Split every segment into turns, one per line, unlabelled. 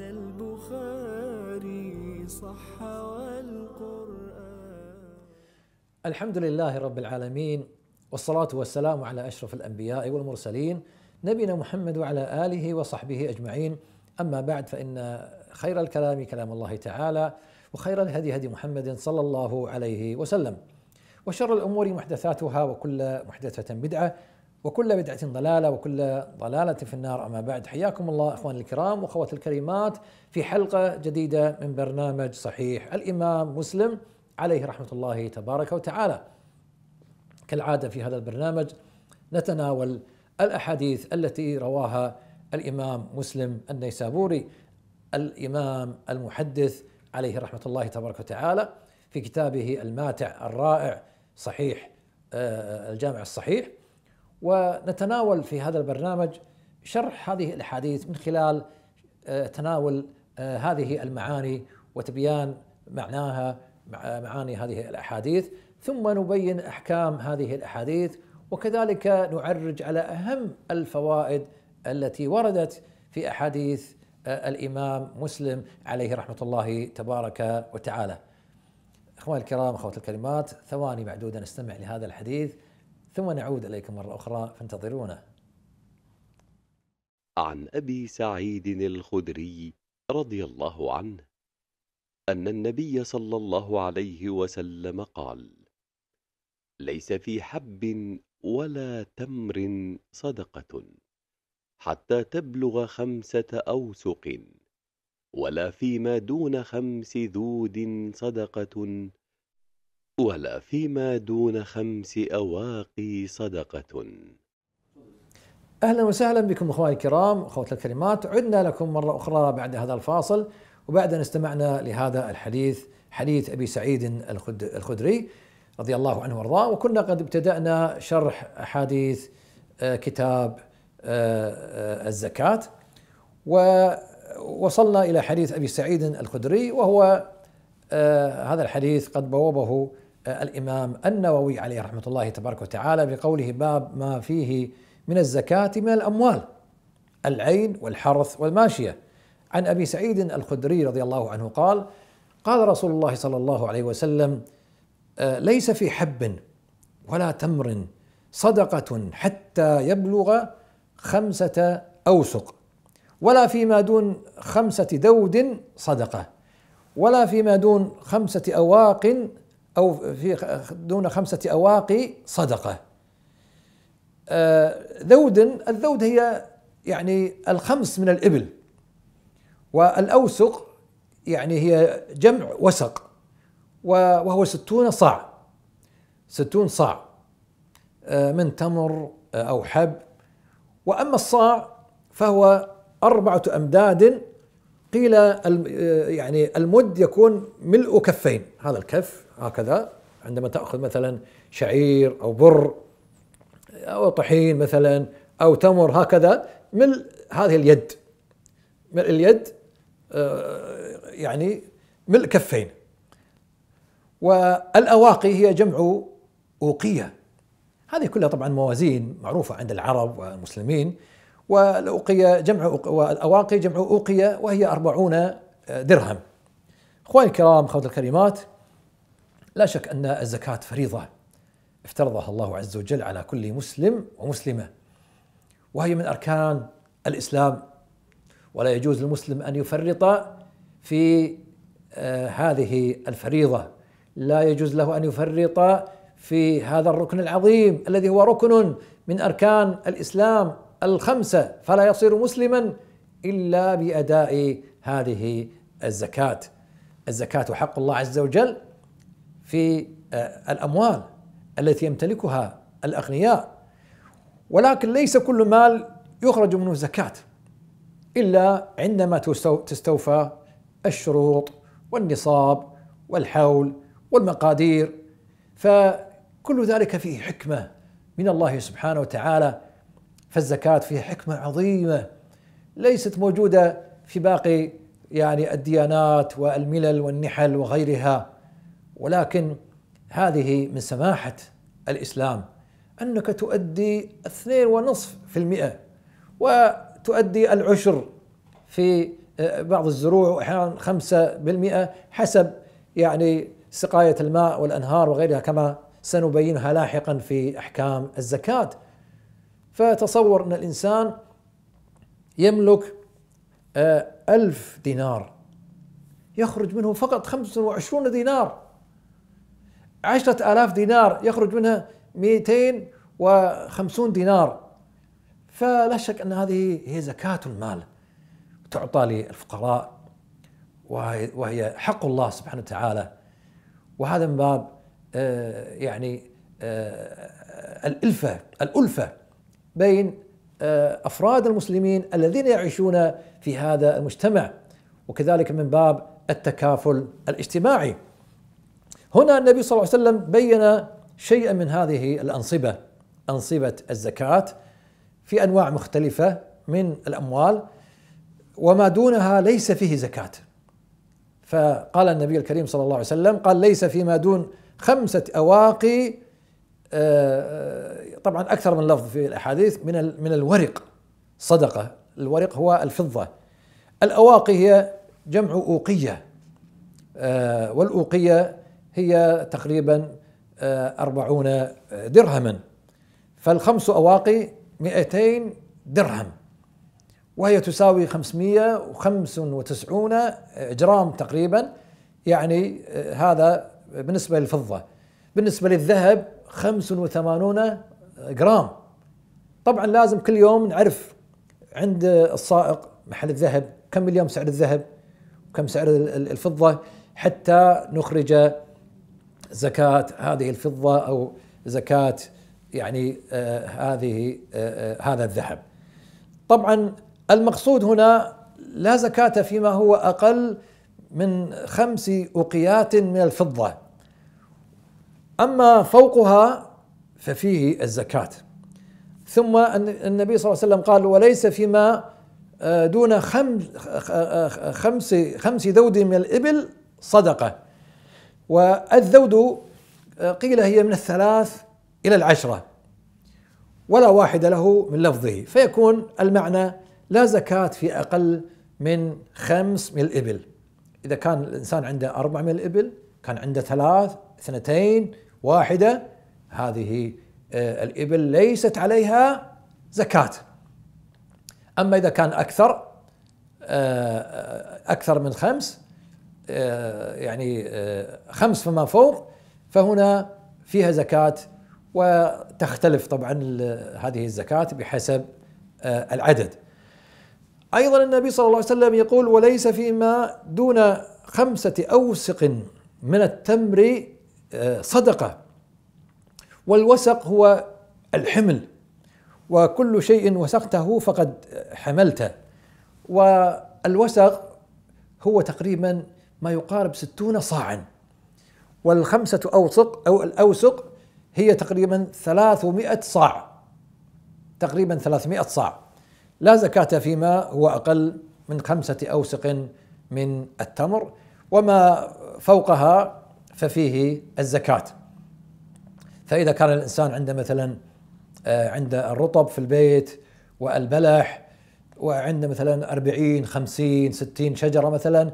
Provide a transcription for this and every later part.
عند البخاري صح والقرآن الحمد لله رب العالمين والصلاة والسلام على أشرف الأنبياء والمرسلين نبينا محمد وعلى آله وصحبه أجمعين أما بعد فإن خير الكلام كلام الله تعالى وخير الهدي هدي محمد صلى الله عليه وسلم وشر الأمور محدثاتها وكل محدثة بدعة وكل بدعة ضلالة وكل ضلالة في النار أما بعد حياكم الله أخواني الكرام وأخواتي الكريمات في حلقة جديدة من برنامج صحيح الإمام مسلم عليه رحمة الله تبارك وتعالى كالعادة في هذا البرنامج نتناول الأحاديث التي رواها الإمام مسلم النيسابوري الإمام المحدث عليه رحمة الله تبارك وتعالى في كتابه الماتع الرائع صحيح آه، الجامع الصحيح ونتناول في هذا البرنامج شرح هذه الاحاديث من خلال آه، تناول آه، هذه المعاني وتبيان معناها معاني هذه الاحاديث ثم نبين احكام هذه الاحاديث وكذلك نعرج على اهم الفوائد التي وردت في احاديث آه، الامام مسلم عليه رحمه الله تبارك وتعالى. اخواني الكرام اخواتي الكلمات ثواني معدوده نستمع لهذا الحديث ثم نعود إليكم مرة أخرى فانتظرونا عن أبي سعيد الخدري رضي الله عنه أن النبي صلى الله عليه وسلم قال ليس في حب ولا تمر صدقة حتى تبلغ خمسة أوسق ولا فيما دون خمس ذود صدقة ولا فيما دون خمس أواقي صدقة أهلا وسهلا بكم أخواني الكرام أخواتي الكريمات عدنا لكم مرة أخرى بعد هذا الفاصل وبعد أن استمعنا لهذا الحديث حديث أبي سعيد الخدري رضي الله عنه وارضاه وكنا قد ابتدأنا شرح أحاديث آه، كتاب آه، آه، الزكاة ووصلنا إلى حديث أبي سعيد الخدري وهو هذا الحديث قد بوبه الامام النووي عليه رحمه الله تبارك وتعالى بقوله باب ما فيه من الزكاه من الاموال العين والحرث والماشيه عن ابي سعيد الخدري رضي الله عنه قال قال رسول الله صلى الله عليه وسلم آه، ليس في حب ولا تمر صدقه حتى يبلغ خمسه اوسق ولا فيما دون خمسه دود صدقه ولا فيما دون خمسه اواق أو في دون خمسة أواقي صدقة آه، ذود الذود هي يعني الخمس من الإبل والأوسق يعني هي جمع وسق وهو ستون صاع ستون صاع آه، من تمر آه، أو حب وأما الصاع فهو أربعة أمداد قيل يعني المد يكون ملء كفين هذا الكف هكذا عندما تأخذ مثلا شعير أو بر أو طحين مثلا أو تمر هكذا ملء هذه اليد ملء اليد آه، يعني ملء كفين والأواقي هي جمع أوقية هذه كلها طبعا موازين معروفة عند العرب والمسلمين والأوقية جمع والأواقي جمع أوقية وهي أربعون درهم أخواني الكرام أخواتي الكريمات لا شك أن الزكاة فريضة افترضها الله عز وجل على كل مسلم ومسلمة وهي من أركان الإسلام ولا يجوز للمسلم أن يفرط في آه، هذه الفريضة لا يجوز له أن يفرط في هذا الركن العظيم الذي هو ركن من أركان الإسلام الخمسة فلا يصير مسلما إلا بأداء هذه الزكاة الزكاة حق الله عز وجل في آه، الأموال التي يمتلكها الأغنياء ولكن ليس كل مال يخرج منه زكاة إلا عندما تستوفى الشروط والنصاب والحول والمقادير فكل ذلك فيه حكمة من الله سبحانه وتعالى فالزكاة فيها حكمة عظيمة ليست موجودة في باقي يعني الديانات والملل والنحل وغيرها ولكن هذه من سماحة الإسلام أنك تؤدي اثنين ونصف في المئة وتؤدي العشر في آه، بعض الزروع وأحيانا خمسة بالمئة حسب يعني سقاية الماء والأنهار وغيرها كما سنبينها لاحقا في أحكام الزكاة فتصور أن الإنسان يملك آه، ألف دينار يخرج منه فقط 25 دينار عشرة آلاف دينار يخرج منها 250 دينار فلا شك أن هذه هي زكاة المال تعطى للفقراء وهي حق الله سبحانه وتعالى وهذا من باب آه، يعني آه، الألفة الألفة بين آه، افراد المسلمين الذين يعيشون في هذا المجتمع وكذلك من باب التكافل الاجتماعي. هنا النبي صلى الله عليه وسلم بين شيئا من هذه الانصبه انصبه الزكاه في انواع مختلفه من الاموال وما دونها ليس فيه زكاه. فقال النبي الكريم صلى الله عليه وسلم قال ليس فيما دون خمسه اواقي آه، طبعا اكثر من لفظ في الاحاديث من من الورق صدقه الورق هو الفضه الاواقي هي جمع اوقيه آه، والاوقيه هي تقريبا آه، أربعون آه، درهما فالخمس أواقي 200 درهم وهي تساوي 595 جرام تقريبا يعني هذا بالنسبة للفضة بالنسبة للذهب 85 جرام طبعا لازم كل يوم نعرف عند السائق محل الذهب كم اليوم سعر الذهب وكم سعر الفضة حتى نخرج زكاة هذه الفضة أو زكاة يعني آه هذه آه،, آه هذا الذهب طبعا المقصود هنا لا زكاة فيما هو أقل من خمس أقيات من الفضة أما فوقها ففيه الزكاة ثم النبي صلى الله عليه وسلم قال وليس فيما آه، دون آه، آه، خمس خمس ذود من الإبل صدقة والذود قيل هي من الثلاث إلى العشرة ولا واحد له من لفظه فيكون المعنى لا زكاة في أقل من خمس من الإبل إذا كان الإنسان عنده أربع من الإبل كان عنده ثلاث اثنتين واحدة هذه آه، الإبل ليست عليها زكاة أما إذا كان أكثر آه، آه، أكثر من خمس يعني خمس فما فوق فهنا فيها زكاة وتختلف طبعا هذه الزكاة بحسب العدد أيضا النبي صلى الله عليه وسلم يقول وليس فيما دون خمسة أوسق من التمر صدقة والوسق هو الحمل وكل شيء وسقته فقد حملته والوسق هو تقريبا ما يقارب ستون صاعا والخمسة أوسق أو الأوسق هي تقريبا ثلاثمائة صاع تقريبا ثلاثمائة صاع لا زكاة فيما هو أقل من خمسة أوسق من التمر وما فوقها ففيه الزكاه فاذا كان الانسان عنده مثلا آه، عنده الرطب في البيت والبلح وعنده مثلا 40 50 60 شجره مثلا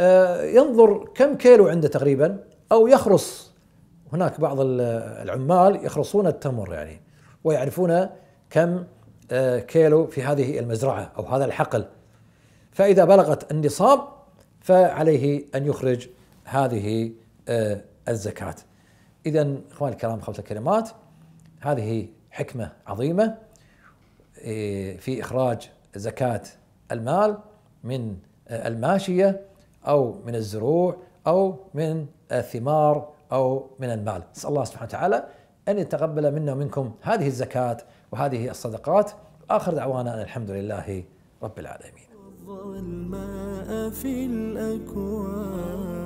آه، ينظر كم كيلو عنده تقريبا او يخرص هناك بعض العمال يخرصون التمر يعني ويعرفون كم آه، كيلو في هذه المزرعه او هذا الحقل فاذا بلغت النصاب فعليه ان يخرج هذه الزكاه اذا اخواني الكرام خمسه الكلمات هذه حكمه عظيمه إيه، في اخراج زكاه المال من آه، الماشيه او من الزروع او من الثمار او من المال نسال الله سبحانه وتعالى ان يتقبل منا ومنكم هذه الزكاه وهذه الصدقات اخر دعوانا ان الحمد لله رب العالمين الماء في الاكوان